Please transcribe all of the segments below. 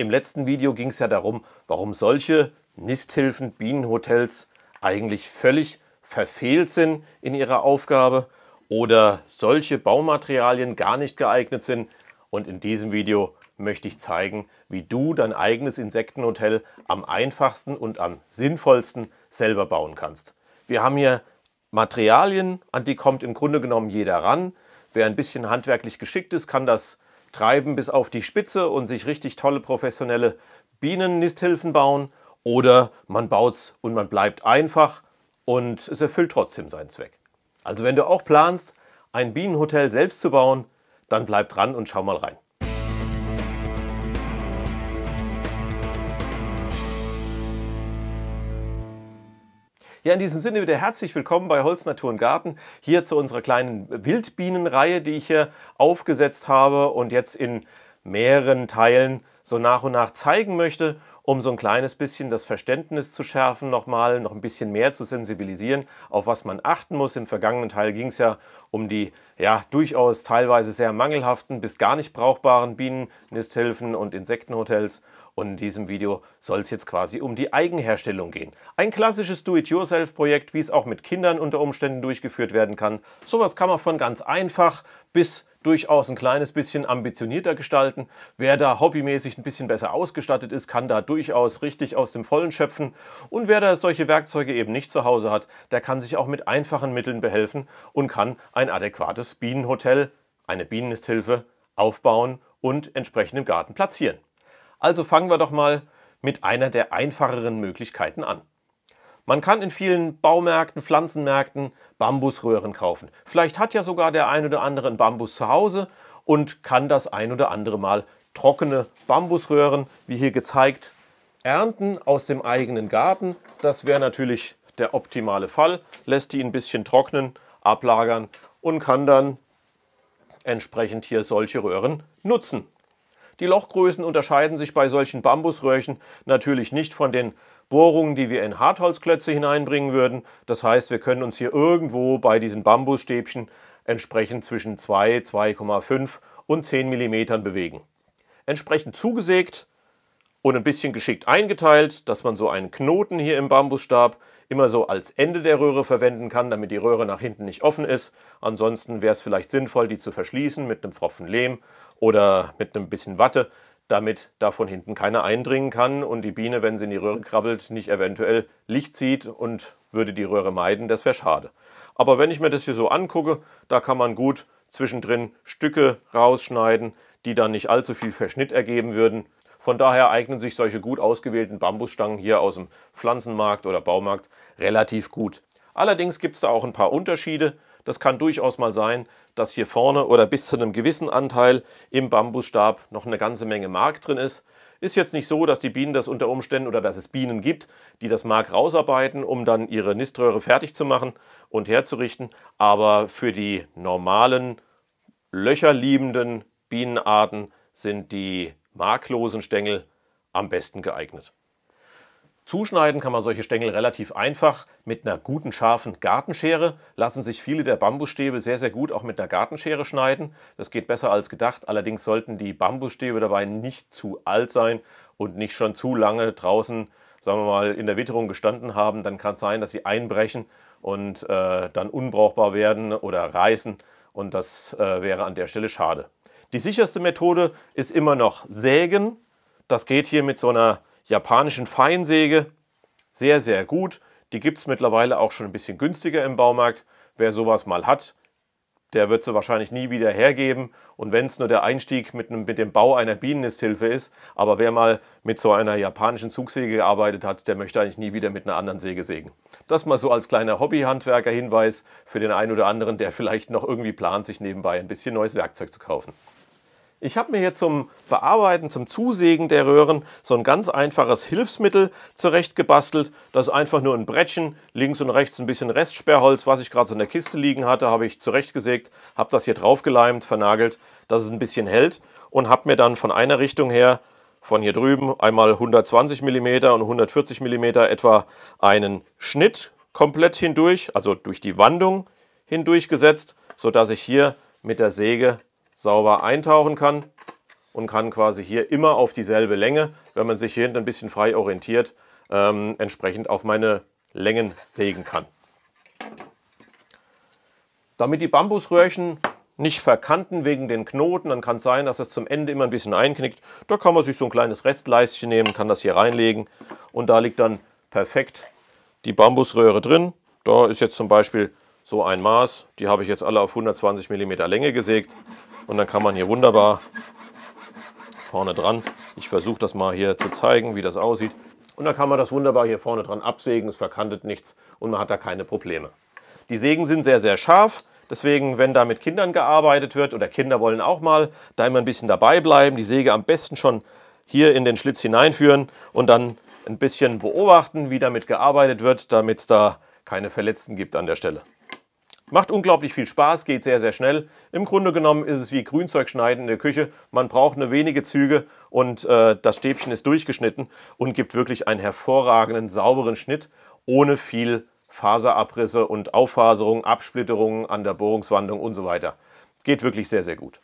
Im letzten Video ging es ja darum, warum solche Nisthilfen Bienenhotels eigentlich völlig verfehlt sind in ihrer Aufgabe oder solche Baumaterialien gar nicht geeignet sind. Und in diesem Video möchte ich zeigen, wie du dein eigenes Insektenhotel am einfachsten und am sinnvollsten selber bauen kannst. Wir haben hier Materialien, an die kommt im Grunde genommen jeder ran. Wer ein bisschen handwerklich geschickt ist, kann das treiben bis auf die Spitze und sich richtig tolle professionelle Bienennisthilfen bauen oder man baut es und man bleibt einfach und es erfüllt trotzdem seinen Zweck. Also wenn du auch planst, ein Bienenhotel selbst zu bauen, dann bleib dran und schau mal rein. Ja, in diesem Sinne wieder herzlich willkommen bei Holz Natur und Garten, hier zu unserer kleinen Wildbienenreihe, die ich hier aufgesetzt habe und jetzt in mehreren Teilen so nach und nach zeigen möchte, um so ein kleines bisschen das Verständnis zu schärfen, nochmal noch ein bisschen mehr zu sensibilisieren, auf was man achten muss. Im vergangenen Teil ging es ja um die ja durchaus teilweise sehr mangelhaften bis gar nicht brauchbaren Bienennisthilfen und Insektenhotels und in diesem Video soll es jetzt quasi um die Eigenherstellung gehen. Ein klassisches Do-it-yourself-Projekt, wie es auch mit Kindern unter Umständen durchgeführt werden kann. Sowas kann man von ganz einfach bis durchaus ein kleines bisschen ambitionierter gestalten. Wer da hobbymäßig ein bisschen besser ausgestattet ist, kann da durchaus richtig aus dem Vollen schöpfen. Und wer da solche Werkzeuge eben nicht zu Hause hat, der kann sich auch mit einfachen Mitteln behelfen und kann ein adäquates Bienenhotel, eine Bienennisthilfe aufbauen und entsprechend im Garten platzieren. Also fangen wir doch mal mit einer der einfacheren Möglichkeiten an. Man kann in vielen Baumärkten, Pflanzenmärkten Bambusröhren kaufen. Vielleicht hat ja sogar der ein oder andere einen Bambus zu Hause und kann das ein oder andere Mal trockene Bambusröhren, wie hier gezeigt, ernten aus dem eigenen Garten. Das wäre natürlich der optimale Fall. Lässt die ein bisschen trocknen, ablagern und kann dann entsprechend hier solche Röhren nutzen. Die Lochgrößen unterscheiden sich bei solchen Bambusröhrchen natürlich nicht von den Bohrungen, die wir in Hartholzklötze hineinbringen würden. Das heißt, wir können uns hier irgendwo bei diesen Bambusstäbchen entsprechend zwischen 2, 2,5 und 10 mm bewegen. Entsprechend zugesägt und ein bisschen geschickt eingeteilt, dass man so einen Knoten hier im Bambusstab immer so als Ende der Röhre verwenden kann, damit die Röhre nach hinten nicht offen ist. Ansonsten wäre es vielleicht sinnvoll, die zu verschließen mit einem Pfropfen Lehm oder mit einem bisschen Watte, damit da von hinten keiner eindringen kann und die Biene, wenn sie in die Röhre krabbelt, nicht eventuell Licht zieht und würde die Röhre meiden. Das wäre schade. Aber wenn ich mir das hier so angucke, da kann man gut zwischendrin Stücke rausschneiden, die dann nicht allzu viel Verschnitt ergeben würden. Von daher eignen sich solche gut ausgewählten Bambusstangen hier aus dem Pflanzenmarkt oder Baumarkt relativ gut. Allerdings gibt es da auch ein paar Unterschiede. Das kann durchaus mal sein, dass hier vorne oder bis zu einem gewissen Anteil im Bambusstab noch eine ganze Menge Mark drin ist. Ist jetzt nicht so, dass die Bienen das unter Umständen oder dass es Bienen gibt, die das Mark rausarbeiten, um dann ihre Niströhre fertig zu machen und herzurichten. Aber für die normalen, löcherliebenden Bienenarten sind die marklosen Stängel am besten geeignet. Zuschneiden kann man solche Stängel relativ einfach mit einer guten scharfen Gartenschere. Lassen sich viele der Bambusstäbe sehr, sehr gut auch mit einer Gartenschere schneiden. Das geht besser als gedacht. Allerdings sollten die Bambusstäbe dabei nicht zu alt sein und nicht schon zu lange draußen, sagen wir mal, in der Witterung gestanden haben. Dann kann es sein, dass sie einbrechen und äh, dann unbrauchbar werden oder reißen. Und das äh, wäre an der Stelle schade. Die sicherste Methode ist immer noch Sägen. Das geht hier mit so einer japanischen Feinsäge. Sehr, sehr gut. Die gibt es mittlerweile auch schon ein bisschen günstiger im Baumarkt. Wer sowas mal hat, der wird sie wahrscheinlich nie wieder hergeben. Und wenn es nur der Einstieg mit, einem, mit dem Bau einer Bienennisthilfe ist, aber wer mal mit so einer japanischen Zugsäge gearbeitet hat, der möchte eigentlich nie wieder mit einer anderen Säge sägen. Das mal so als kleiner Hobbyhandwerker-Hinweis für den einen oder anderen, der vielleicht noch irgendwie plant, sich nebenbei ein bisschen neues Werkzeug zu kaufen. Ich habe mir hier zum Bearbeiten, zum Zusägen der Röhren so ein ganz einfaches Hilfsmittel zurechtgebastelt. Das ist einfach nur ein Brettchen, links und rechts ein bisschen Restsperrholz, was ich gerade so in der Kiste liegen hatte, habe ich zurechtgesägt, habe das hier draufgeleimt, vernagelt, dass es ein bisschen hält und habe mir dann von einer Richtung her, von hier drüben, einmal 120 mm und 140 mm etwa einen Schnitt komplett hindurch, also durch die Wandung hindurch gesetzt, sodass ich hier mit der Säge sauber eintauchen kann und kann quasi hier immer auf dieselbe Länge, wenn man sich hier hinten ein bisschen frei orientiert, ähm, entsprechend auf meine Längen sägen kann. Damit die Bambusröhrchen nicht verkanten wegen den Knoten, dann kann es sein, dass es zum Ende immer ein bisschen einknickt. Da kann man sich so ein kleines Restleistchen nehmen, kann das hier reinlegen und da liegt dann perfekt die Bambusröhre drin. Da ist jetzt zum Beispiel so ein Maß, die habe ich jetzt alle auf 120 mm Länge gesägt. Und dann kann man hier wunderbar vorne dran, ich versuche das mal hier zu zeigen, wie das aussieht. Und dann kann man das wunderbar hier vorne dran absägen, es verkantet nichts und man hat da keine Probleme. Die Sägen sind sehr, sehr scharf. Deswegen, wenn da mit Kindern gearbeitet wird oder Kinder wollen auch mal, da immer ein bisschen dabei bleiben, die Säge am besten schon hier in den Schlitz hineinführen und dann ein bisschen beobachten, wie damit gearbeitet wird, damit es da keine Verletzten gibt an der Stelle. Macht unglaublich viel Spaß, geht sehr, sehr schnell. Im Grunde genommen ist es wie Grünzeug schneiden in der Küche. Man braucht nur wenige Züge und äh, das Stäbchen ist durchgeschnitten und gibt wirklich einen hervorragenden, sauberen Schnitt ohne viel Faserabrisse und Auffaserungen, Absplitterungen an der Bohrungswandung und so weiter. Geht wirklich sehr, sehr gut.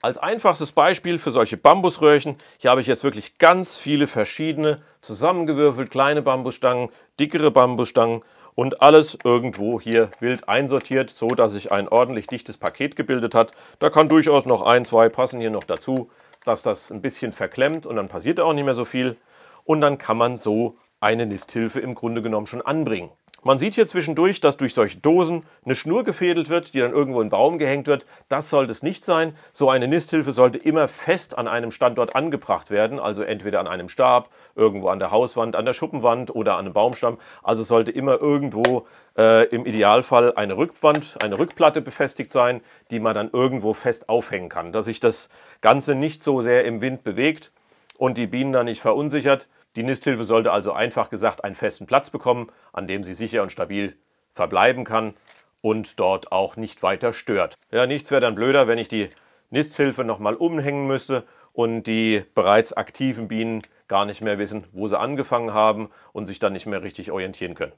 Als einfachstes Beispiel für solche Bambusröhrchen, hier habe ich jetzt wirklich ganz viele verschiedene zusammengewürfelt kleine Bambusstangen, dickere Bambusstangen und alles irgendwo hier wild einsortiert, so dass sich ein ordentlich dichtes Paket gebildet hat. Da kann durchaus noch ein, zwei passen hier noch dazu, dass das ein bisschen verklemmt und dann passiert auch nicht mehr so viel. Und dann kann man so eine Nisthilfe im Grunde genommen schon anbringen. Man sieht hier zwischendurch, dass durch solche Dosen eine Schnur gefädelt wird, die dann irgendwo in den Baum gehängt wird. Das sollte es nicht sein. So eine Nisthilfe sollte immer fest an einem Standort angebracht werden, also entweder an einem Stab, irgendwo an der Hauswand, an der Schuppenwand oder an einem Baumstamm. Also sollte immer irgendwo äh, im Idealfall eine Rückwand, eine Rückplatte befestigt sein, die man dann irgendwo fest aufhängen kann, dass sich das Ganze nicht so sehr im Wind bewegt und die Bienen dann nicht verunsichert. Die Nisthilfe sollte also einfach gesagt einen festen Platz bekommen, an dem sie sicher und stabil verbleiben kann und dort auch nicht weiter stört. Ja, nichts wäre dann blöder, wenn ich die Nisthilfe nochmal umhängen müsste und die bereits aktiven Bienen gar nicht mehr wissen, wo sie angefangen haben und sich dann nicht mehr richtig orientieren können.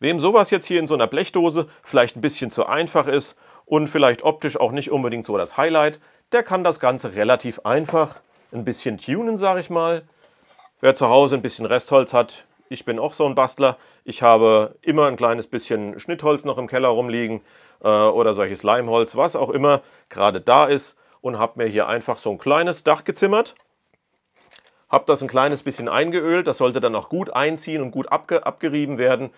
Wem sowas jetzt hier in so einer Blechdose vielleicht ein bisschen zu einfach ist und vielleicht optisch auch nicht unbedingt so das Highlight, der kann das Ganze relativ einfach ein bisschen tunen, sage ich mal. Wer zu Hause ein bisschen Restholz hat, ich bin auch so ein Bastler. Ich habe immer ein kleines bisschen Schnittholz noch im Keller rumliegen äh, oder solches Leimholz, was auch immer gerade da ist und habe mir hier einfach so ein kleines Dach gezimmert. Habe das ein kleines bisschen eingeölt, das sollte dann auch gut einziehen und gut abge abgerieben werden.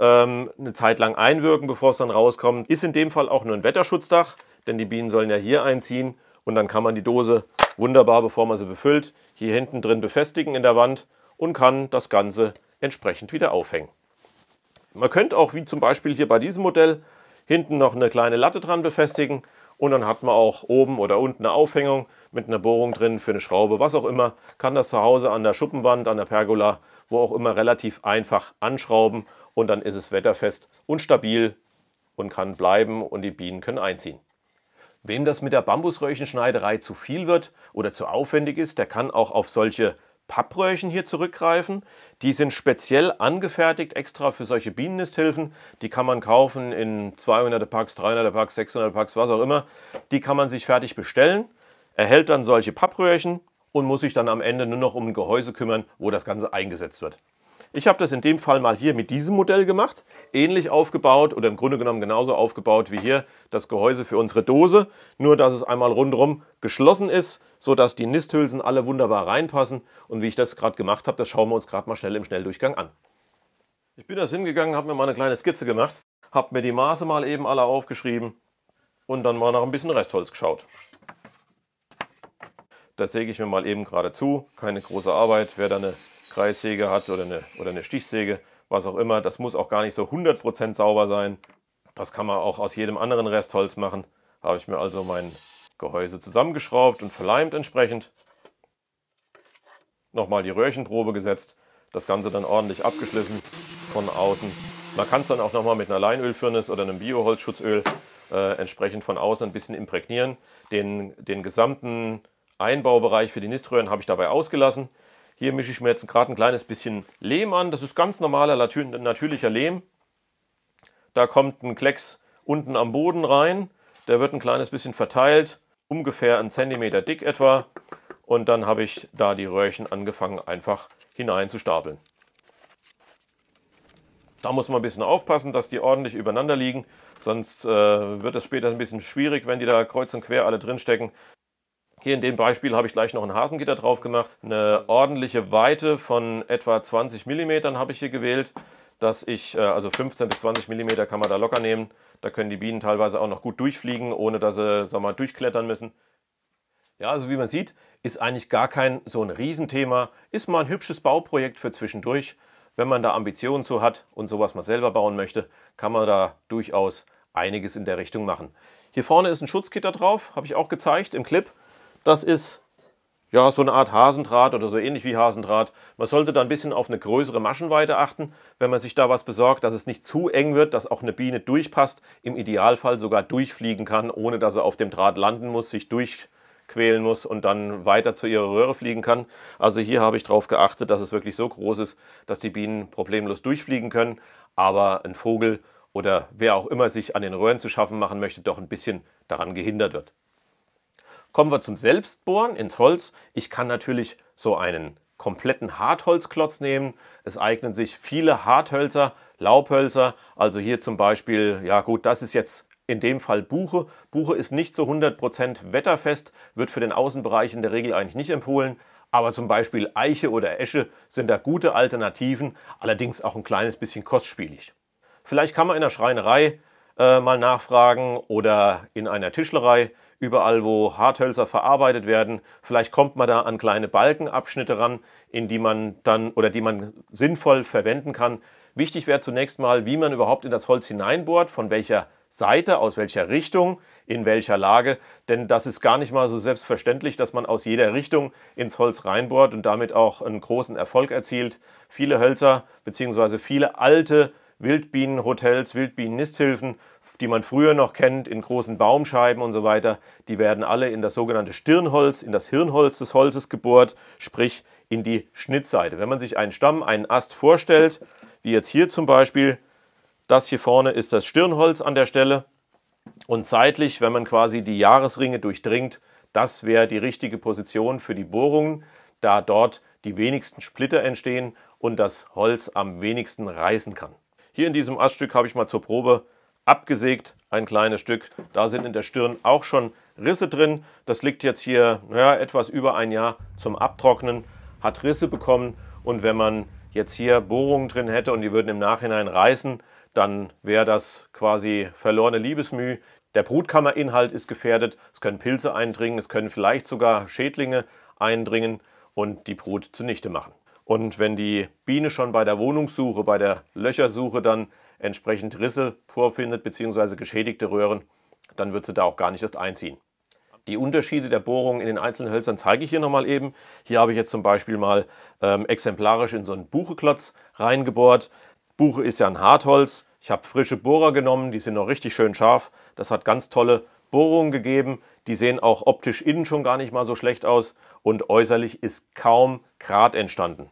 Ähm, eine Zeit lang einwirken, bevor es dann rauskommt. Ist in dem Fall auch nur ein Wetterschutzdach, denn die Bienen sollen ja hier einziehen und dann kann man die Dose wunderbar, bevor man sie befüllt, hier hinten drin befestigen in der Wand und kann das Ganze entsprechend wieder aufhängen. Man könnte auch, wie zum Beispiel hier bei diesem Modell, hinten noch eine kleine Latte dran befestigen und dann hat man auch oben oder unten eine Aufhängung mit einer Bohrung drin für eine Schraube, was auch immer. Kann das zu Hause an der Schuppenwand, an der Pergola, wo auch immer relativ einfach anschrauben und dann ist es wetterfest und stabil und kann bleiben und die Bienen können einziehen. Wem das mit der Bambusröhrchenschneiderei zu viel wird oder zu aufwendig ist, der kann auch auf solche Pappröhrchen hier zurückgreifen. Die sind speziell angefertigt, extra für solche Bienennisthilfen. Die kann man kaufen in 200 Packs, 300 Packs, 600 Packs, was auch immer. Die kann man sich fertig bestellen, erhält dann solche Pappröhrchen und muss sich dann am Ende nur noch um ein Gehäuse kümmern, wo das Ganze eingesetzt wird. Ich habe das in dem Fall mal hier mit diesem Modell gemacht, ähnlich aufgebaut oder im Grunde genommen genauso aufgebaut wie hier das Gehäuse für unsere Dose, nur dass es einmal rundherum geschlossen ist, sodass die Nisthülsen alle wunderbar reinpassen und wie ich das gerade gemacht habe, das schauen wir uns gerade mal schnell im Schnelldurchgang an. Ich bin das hingegangen, habe mir mal eine kleine Skizze gemacht, habe mir die Maße mal eben alle aufgeschrieben und dann mal nach ein bisschen Restholz geschaut. Das säge ich mir mal eben gerade zu, keine große Arbeit, wäre da eine Kreissäge hat oder eine, oder eine Stichsäge, was auch immer. Das muss auch gar nicht so 100% sauber sein. Das kann man auch aus jedem anderen Restholz machen. Habe ich mir also mein Gehäuse zusammengeschraubt und verleimt entsprechend. Nochmal die Röhrchenprobe gesetzt. Das Ganze dann ordentlich abgeschliffen von außen. Man kann es dann auch nochmal mit einer Leinölfirnis oder einem Bioholzschutzöl äh, entsprechend von außen ein bisschen imprägnieren. Den, den gesamten Einbaubereich für die Niströhren habe ich dabei ausgelassen. Hier mische ich mir jetzt gerade ein kleines bisschen Lehm an. Das ist ganz normaler natürlicher Lehm. Da kommt ein Klecks unten am Boden rein. Der wird ein kleines bisschen verteilt, ungefähr einen Zentimeter dick etwa. Und dann habe ich da die Röhrchen angefangen einfach hineinzustapeln. Da muss man ein bisschen aufpassen, dass die ordentlich übereinander liegen, sonst äh, wird es später ein bisschen schwierig, wenn die da kreuz und quer alle drinstecken. Hier in dem Beispiel habe ich gleich noch ein Hasengitter drauf gemacht. Eine ordentliche Weite von etwa 20 mm habe ich hier gewählt, dass ich, äh, also 15 bis 20 mm kann man da locker nehmen. Da können die Bienen teilweise auch noch gut durchfliegen, ohne dass sie sag mal, durchklettern müssen. Ja, also wie man sieht, ist eigentlich gar kein so ein Riesenthema. Ist mal ein hübsches Bauprojekt für zwischendurch. Wenn man da Ambitionen zu hat und sowas mal selber bauen möchte, kann man da durchaus einiges in der Richtung machen. Hier vorne ist ein Schutzgitter drauf, habe ich auch gezeigt im Clip. Das ist ja so eine Art Hasendraht oder so ähnlich wie Hasendraht. Man sollte da ein bisschen auf eine größere Maschenweite achten, wenn man sich da was besorgt, dass es nicht zu eng wird, dass auch eine Biene durchpasst, im Idealfall sogar durchfliegen kann, ohne dass er auf dem Draht landen muss, sich durch quälen muss und dann weiter zu ihrer Röhre fliegen kann. Also hier habe ich darauf geachtet, dass es wirklich so groß ist, dass die Bienen problemlos durchfliegen können, aber ein Vogel oder wer auch immer sich an den Röhren zu schaffen machen möchte, doch ein bisschen daran gehindert wird. Kommen wir zum Selbstbohren ins Holz. Ich kann natürlich so einen kompletten Hartholzklotz nehmen. Es eignen sich viele Harthölzer, Laubhölzer, also hier zum Beispiel, ja gut, das ist jetzt in dem Fall Buche. Buche ist nicht zu 100% wetterfest, wird für den Außenbereich in der Regel eigentlich nicht empfohlen. Aber zum Beispiel Eiche oder Esche sind da gute Alternativen, allerdings auch ein kleines bisschen kostspielig. Vielleicht kann man in der Schreinerei äh, mal nachfragen oder in einer Tischlerei überall wo Harthölzer verarbeitet werden. Vielleicht kommt man da an kleine Balkenabschnitte ran, in die man dann oder die man sinnvoll verwenden kann. Wichtig wäre zunächst mal, wie man überhaupt in das Holz hineinbohrt, von welcher Seite, aus welcher Richtung, in welcher Lage. Denn das ist gar nicht mal so selbstverständlich, dass man aus jeder Richtung ins Holz reinbohrt und damit auch einen großen Erfolg erzielt. Viele Hölzer bzw. viele alte Wildbienenhotels, Wildbienennisthilfen, die man früher noch kennt, in großen Baumscheiben und so weiter, die werden alle in das sogenannte Stirnholz, in das Hirnholz des Holzes gebohrt, sprich in die Schnittseite. Wenn man sich einen Stamm, einen Ast vorstellt, wie jetzt hier zum Beispiel, das hier vorne ist das Stirnholz an der Stelle und seitlich, wenn man quasi die Jahresringe durchdringt, das wäre die richtige Position für die Bohrungen, da dort die wenigsten Splitter entstehen und das Holz am wenigsten reißen kann. Hier in diesem Aststück habe ich mal zur Probe abgesägt, ein kleines Stück. Da sind in der Stirn auch schon Risse drin. Das liegt jetzt hier naja, etwas über ein Jahr zum Abtrocknen, hat Risse bekommen und wenn man jetzt hier Bohrungen drin hätte und die würden im Nachhinein reißen, dann wäre das quasi verlorene Liebesmüh. Der Brutkammerinhalt ist gefährdet, es können Pilze eindringen, es können vielleicht sogar Schädlinge eindringen und die Brut zunichte machen. Und wenn die Biene schon bei der Wohnungssuche, bei der Löchersuche dann entsprechend Risse vorfindet bzw. geschädigte Röhren, dann wird sie da auch gar nicht erst einziehen. Die Unterschiede der Bohrungen in den einzelnen Hölzern zeige ich hier nochmal eben. Hier habe ich jetzt zum Beispiel mal ähm, exemplarisch in so einen Bucheklotz reingebohrt. Buche ist ja ein Hartholz. Ich habe frische Bohrer genommen, die sind noch richtig schön scharf. Das hat ganz tolle Bohrungen gegeben. Die sehen auch optisch innen schon gar nicht mal so schlecht aus und äußerlich ist kaum Grat entstanden.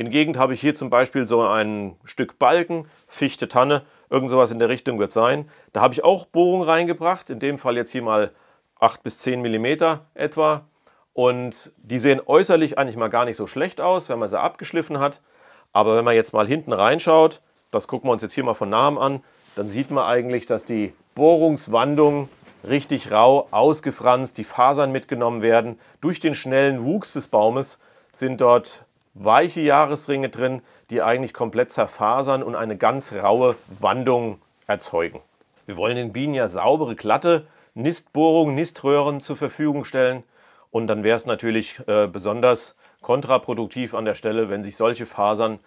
In Gegend habe ich hier zum Beispiel so ein Stück Balken, Fichte, Tanne, irgend sowas in der Richtung wird sein. Da habe ich auch Bohrungen reingebracht, in dem Fall jetzt hier mal 8 bis 10 mm etwa. Und die sehen äußerlich eigentlich mal gar nicht so schlecht aus, wenn man sie abgeschliffen hat. Aber wenn man jetzt mal hinten reinschaut, das gucken wir uns jetzt hier mal von nahem an, dann sieht man eigentlich, dass die Bohrungswandung richtig rau ausgefranst, die Fasern mitgenommen werden. Durch den schnellen Wuchs des Baumes sind dort weiche Jahresringe drin, die eigentlich komplett zerfasern und eine ganz raue Wandung erzeugen. Wir wollen den Bienen ja saubere, glatte Nistbohrungen, Niströhren zur Verfügung stellen und dann wäre es natürlich äh, besonders kontraproduktiv an der Stelle, wenn sich solche Fasern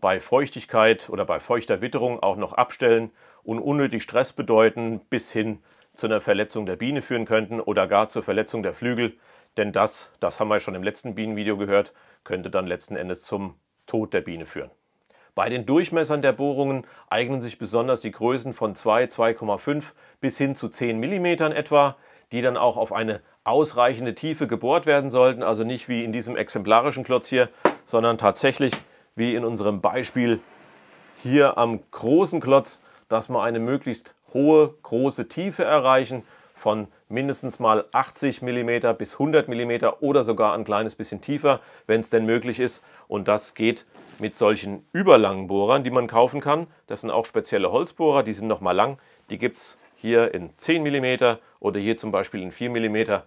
bei Feuchtigkeit oder bei feuchter Witterung auch noch abstellen und unnötig Stress bedeuten, bis hin zu einer Verletzung der Biene führen könnten oder gar zur Verletzung der Flügel. Denn das, das haben wir schon im letzten Bienenvideo gehört, könnte dann letzten Endes zum Tod der Biene führen. Bei den Durchmessern der Bohrungen eignen sich besonders die Größen von 2, 2,5 bis hin zu 10 mm etwa, die dann auch auf eine ausreichende Tiefe gebohrt werden sollten, also nicht wie in diesem exemplarischen Klotz hier, sondern tatsächlich wie in unserem Beispiel hier am großen Klotz, dass wir eine möglichst hohe, große Tiefe erreichen von mindestens mal 80 mm bis 100 mm oder sogar ein kleines bisschen tiefer, wenn es denn möglich ist. Und das geht mit solchen überlangen Bohrern, die man kaufen kann. Das sind auch spezielle Holzbohrer, die sind nochmal lang. Die gibt es hier in 10 mm oder hier zum Beispiel in 4 mm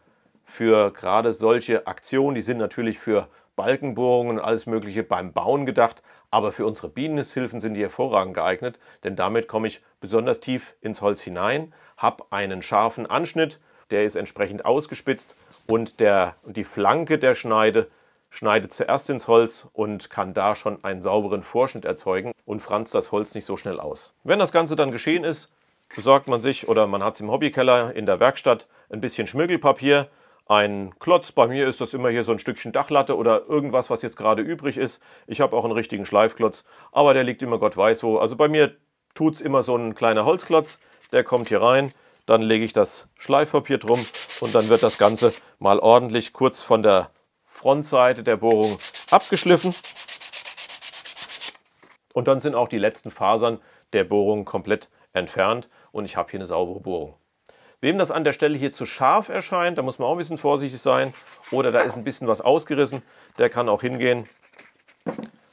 für gerade solche Aktionen. Die sind natürlich für Balkenbohrungen und alles Mögliche beim Bauen gedacht, aber für unsere Bienenhilfen sind die hervorragend geeignet, denn damit komme ich besonders tief ins Holz hinein, habe einen scharfen Anschnitt, der ist entsprechend ausgespitzt und der, die Flanke der Schneide schneidet zuerst ins Holz und kann da schon einen sauberen Vorschnitt erzeugen und franzt das Holz nicht so schnell aus. Wenn das Ganze dann geschehen ist, besorgt man sich oder man hat es im Hobbykeller in der Werkstatt ein bisschen Schmirgelpapier, einen Klotz, bei mir ist das immer hier so ein Stückchen Dachlatte oder irgendwas, was jetzt gerade übrig ist. Ich habe auch einen richtigen Schleifklotz, aber der liegt immer Gott weiß wo. Also bei mir tut es immer so ein kleiner Holzklotz, der kommt hier rein, dann lege ich das Schleifpapier drum und dann wird das Ganze mal ordentlich kurz von der Frontseite der Bohrung abgeschliffen. Und dann sind auch die letzten Fasern der Bohrung komplett entfernt und ich habe hier eine saubere Bohrung. Wem das an der Stelle hier zu scharf erscheint, da muss man auch ein bisschen vorsichtig sein oder da ist ein bisschen was ausgerissen, der kann auch hingehen,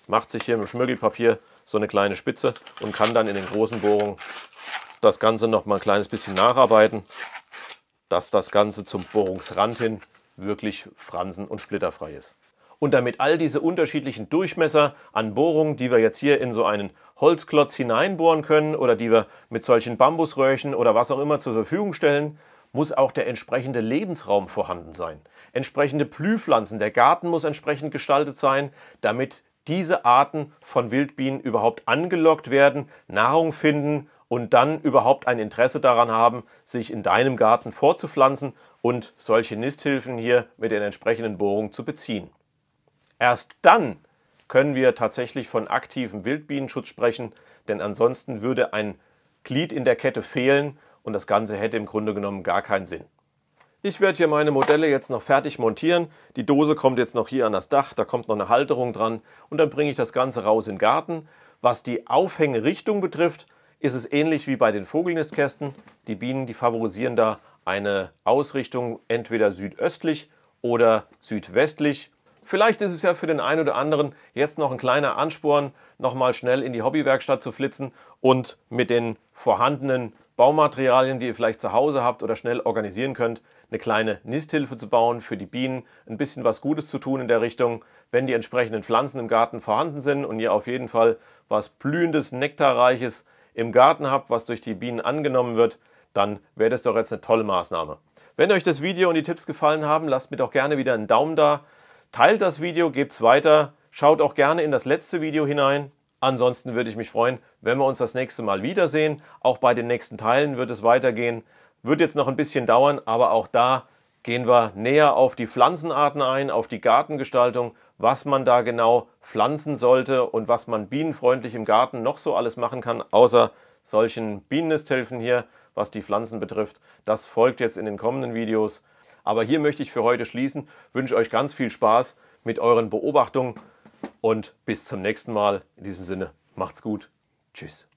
macht sich hier mit dem Schmirgelpapier so eine kleine Spitze und kann dann in den großen Bohrungen das Ganze noch mal ein kleines bisschen nacharbeiten, dass das Ganze zum Bohrungsrand hin wirklich fransen- und splitterfrei ist. Und damit all diese unterschiedlichen Durchmesser an Bohrungen, die wir jetzt hier in so einen Holzklotz hineinbohren können oder die wir mit solchen Bambusröhrchen oder was auch immer zur Verfügung stellen, muss auch der entsprechende Lebensraum vorhanden sein. Entsprechende Blühpflanzen, der Garten muss entsprechend gestaltet sein, damit diese Arten von Wildbienen überhaupt angelockt werden, Nahrung finden und dann überhaupt ein Interesse daran haben, sich in deinem Garten vorzupflanzen und solche Nisthilfen hier mit den entsprechenden Bohrungen zu beziehen. Erst dann können wir tatsächlich von aktivem Wildbienenschutz sprechen, denn ansonsten würde ein Glied in der Kette fehlen und das Ganze hätte im Grunde genommen gar keinen Sinn. Ich werde hier meine Modelle jetzt noch fertig montieren. Die Dose kommt jetzt noch hier an das Dach, da kommt noch eine Halterung dran und dann bringe ich das Ganze raus in den Garten. Was die Aufhängerichtung betrifft, ist es ähnlich wie bei den Vogelnistkästen. Die Bienen, die favorisieren da eine Ausrichtung entweder südöstlich oder südwestlich. Vielleicht ist es ja für den einen oder anderen jetzt noch ein kleiner Ansporn, nochmal schnell in die Hobbywerkstatt zu flitzen und mit den vorhandenen Baumaterialien, die ihr vielleicht zu Hause habt oder schnell organisieren könnt, eine kleine Nisthilfe zu bauen für die Bienen, ein bisschen was Gutes zu tun in der Richtung, wenn die entsprechenden Pflanzen im Garten vorhanden sind und ihr auf jeden Fall was Blühendes, Nektarreiches im Garten habt, was durch die Bienen angenommen wird, dann wäre das doch jetzt eine tolle Maßnahme. Wenn euch das Video und die Tipps gefallen haben, lasst mir doch gerne wieder einen Daumen da. Teilt das Video, gebt es weiter. Schaut auch gerne in das letzte Video hinein. Ansonsten würde ich mich freuen, wenn wir uns das nächste Mal wiedersehen. Auch bei den nächsten Teilen wird es weitergehen. Wird jetzt noch ein bisschen dauern, aber auch da gehen wir näher auf die Pflanzenarten ein, auf die Gartengestaltung was man da genau pflanzen sollte und was man bienenfreundlich im Garten noch so alles machen kann, außer solchen Bienennisthilfen hier, was die Pflanzen betrifft. Das folgt jetzt in den kommenden Videos. Aber hier möchte ich für heute schließen, wünsche euch ganz viel Spaß mit euren Beobachtungen und bis zum nächsten Mal. In diesem Sinne, macht's gut. Tschüss.